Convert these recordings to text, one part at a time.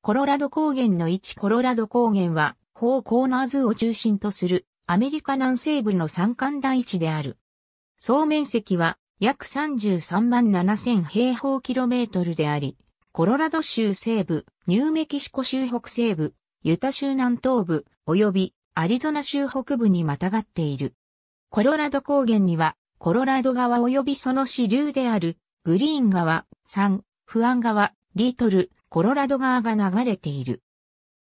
コロラド高原の位置コロラド高原は、ホーコーナーズを中心とするアメリカ南西部の山間台地である。総面積は約33万7000平方キロメートルであり、コロラド州西部、ニューメキシコ州北西部、ユタ州南東部、及びアリゾナ州北部にまたがっている。コロラド高原には、コロラド川及びその支流である、グリーン川、サン、フアン川、リートル、コロラド川が流れている。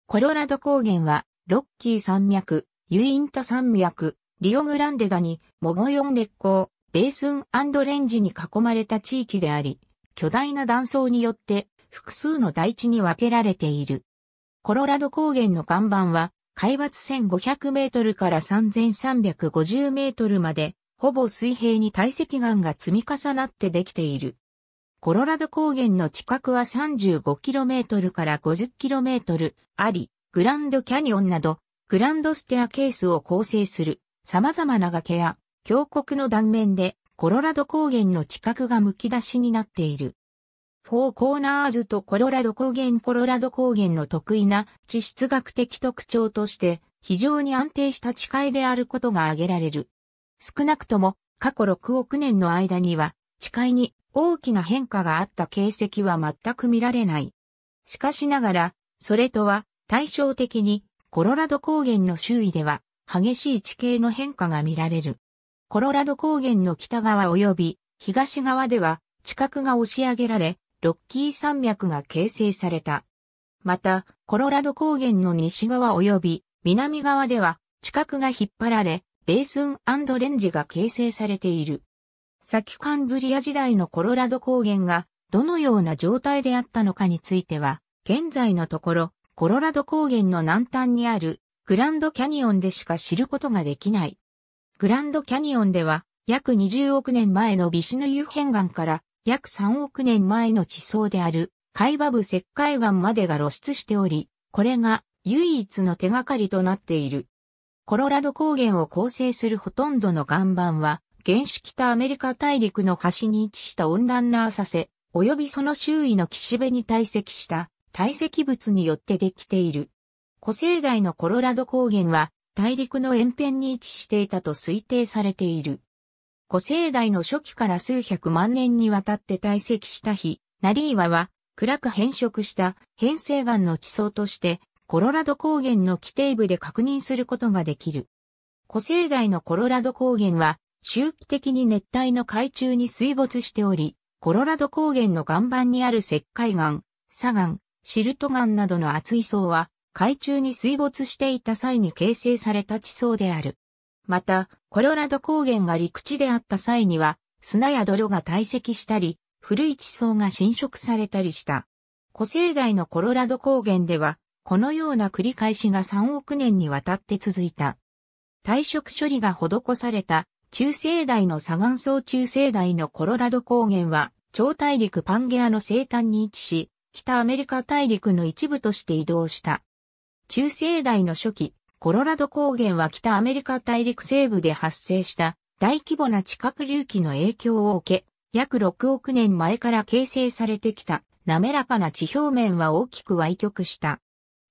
コロラド高原は、ロッキー山脈、ユインタ山脈、リオグランデダに、モゴヨン列港、ベースンレンジに囲まれた地域であり、巨大な断層によって複数の大地に分けられている。コロラド高原の岩盤は、海抜1500メートルから3350メートルまで、ほぼ水平に堆積岩が積み重なってできている。コロラド高原の近くは 35km から 50km あり、グランドキャニオンなど、グランドステアケースを構成する様々な崖や峡谷の断面でコロラド高原の地殻が剥き出しになっている。フォーコーナーズとコロラド高原コロラド高原の得意な地質学的特徴として非常に安定した地界であることが挙げられる。少なくとも過去6億年の間には地界に大きな変化があった形跡は全く見られない。しかしながら、それとは対照的にコロラド高原の周囲では激しい地形の変化が見られる。コロラド高原の北側及び東側では地殻が押し上げられ、ロッキー山脈が形成された。また、コロラド高原の西側及び南側では地殻が引っ張られ、ベースンレンジが形成されている。先カンブリア時代のコロラド高原がどのような状態であったのかについては、現在のところ、コロラド高原の南端にあるグランドキャニオンでしか知ることができない。グランドキャニオンでは、約20億年前のビシヌユ片岩から約3億年前の地層である海馬部石灰岩までが露出しており、これが唯一の手がかりとなっている。コロラド高原を構成するほとんどの岩盤は原始北アメリカ大陸の端に位置した温暖な浅瀬、及びその周囲の岸辺に堆積した堆積物によってできている。古生代のコロラド高原は大陸の沿辺に位置していたと推定されている。古生代の初期から数百万年にわたって堆積した日、ナリーワは暗く変色した変成岩の地層としてコロラド高原の基底部で確認することができる。古生代のコロラド高原は周期的に熱帯の海中に水没しており、コロラド高原の岩盤にある石灰岩、砂岩、シルト岩などの厚い層は、海中に水没していた際に形成された地層である。また、コロラド高原が陸地であった際には、砂や泥が堆積したり、古い地層が侵食されたりした。古生代のコロラド高原では、このような繰り返しが3億年にわたって続いた。退色処理が施された中生代の左岸層中生代のコロラド高原は、超大陸パンゲアの西端に位置し、北アメリカ大陸の一部として移動した。中生代の初期、コロラド高原は北アメリカ大陸西部で発生した大規模な地殻隆起の影響を受け、約6億年前から形成されてきた滑らかな地表面は大きく歪曲した。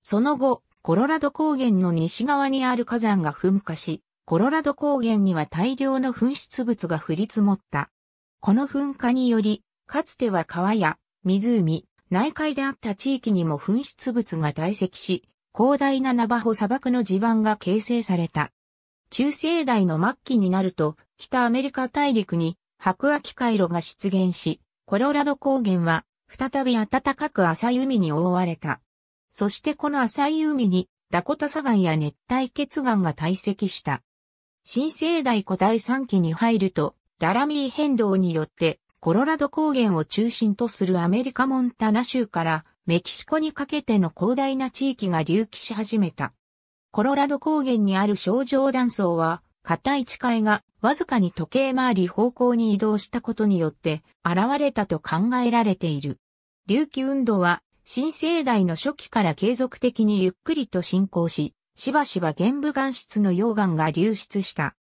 その後、コロラド高原の西側にある火山が噴火し、コロラド高原には大量の噴出物が降り積もった。この噴火により、かつては川や湖、内海であった地域にも噴出物が堆積し、広大なナバホ砂漠の地盤が形成された。中世代の末期になると、北アメリカ大陸に白亜紀回路が出現し、コロラド高原は再び暖かく浅い海に覆われた。そしてこの浅い海にダコタ砂岩や熱帯血岩が堆積した。新生代古代三期に入ると、ララミー変動によって、コロラド高原を中心とするアメリカモンタナ州からメキシコにかけての広大な地域が隆起し始めた。コロラド高原にある症状断層は、硬い地界がわずかに時計回り方向に移動したことによって現れたと考えられている。隆起運動は新生代の初期から継続的にゆっくりと進行し、しばしば玄武岩質の溶岩が流出した。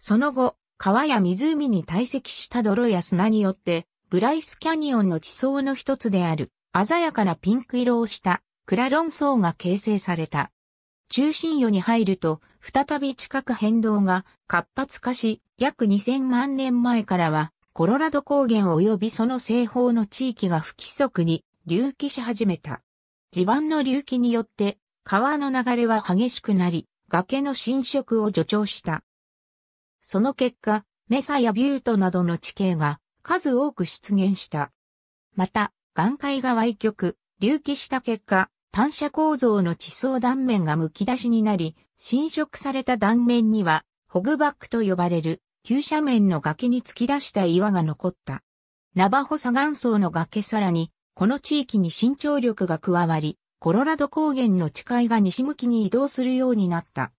その後、川や湖に堆積した泥や砂によって、ブライスキャニオンの地層の一つである、鮮やかなピンク色をしたクラロン層が形成された。中心夜に入ると、再び地殻変動が活発化し、約2000万年前からは、コロラド高原及びその西方の地域が不規則に隆起し始めた。地盤の隆起によって川の流れは激しくなり、崖の浸食を助長した。その結果、メサやビュートなどの地形が数多く出現した。また、岩海が歪曲、隆起した結果、単車構造の地層断面が剥き出しになり、侵食された断面には、ホグバックと呼ばれる、急斜面の崖に突き出した岩が残った。ナバホ砂岩層の崖さらに、この地域に伸長力が加わり、コロラド高原の地界が西向きに移動するようになった。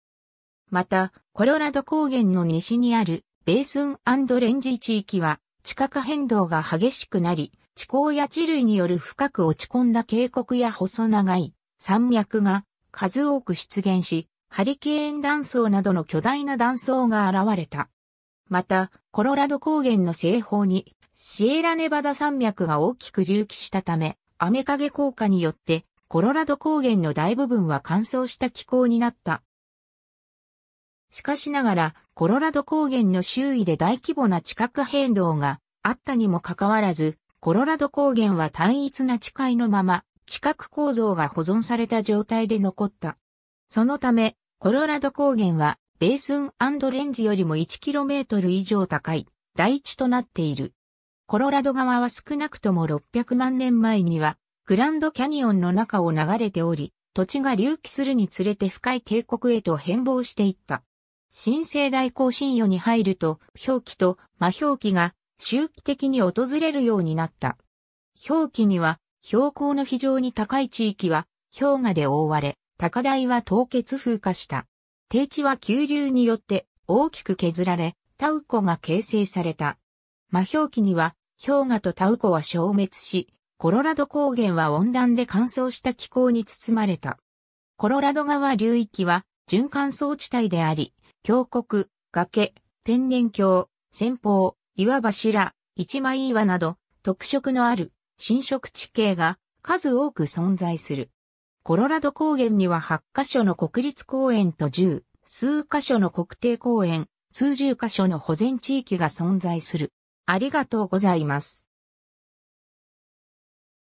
また、コロラド高原の西にあるベースンレンジ地域は地殻変動が激しくなり、地高や地類による深く落ち込んだ渓谷や細長い山脈が数多く出現し、ハリケーン断層などの巨大な断層が現れた。また、コロラド高原の西方にシエラネバダ山脈が大きく隆起したため、雨影効果によってコロラド高原の大部分は乾燥した気候になった。しかしながら、コロラド高原の周囲で大規模な地殻変動があったにもかかわらず、コロラド高原は単一な地界のまま、地殻構造が保存された状態で残った。そのため、コロラド高原は、ベースンレンジよりも 1km 以上高い、大地となっている。コロラド側は少なくとも600万年前には、グランドキャニオンの中を流れており、土地が隆起するにつれて深い渓谷へと変貌していった。新生代行信用に入ると、表記と魔表記が周期的に訪れるようになった。表記には、標高の非常に高い地域は氷河で覆われ、高台は凍結風化した。低地は急流によって大きく削られ、タウコが形成された。魔表記には、氷河とタウコは消滅し、コロラド高原は温暖で乾燥した気候に包まれた。コロラド川流域は循環燥地帯であり、峡谷、崖、天然峡、先方、岩柱、一枚岩など特色のある侵食地形が数多く存在する。コロラド高原には8カ所の国立公園と10数カ所の国定公園、数十カ所の保全地域が存在する。ありがとうございます。